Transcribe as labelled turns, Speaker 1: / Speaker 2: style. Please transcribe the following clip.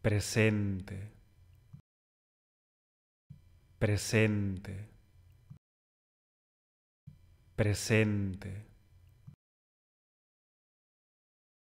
Speaker 1: presente, presente, presente.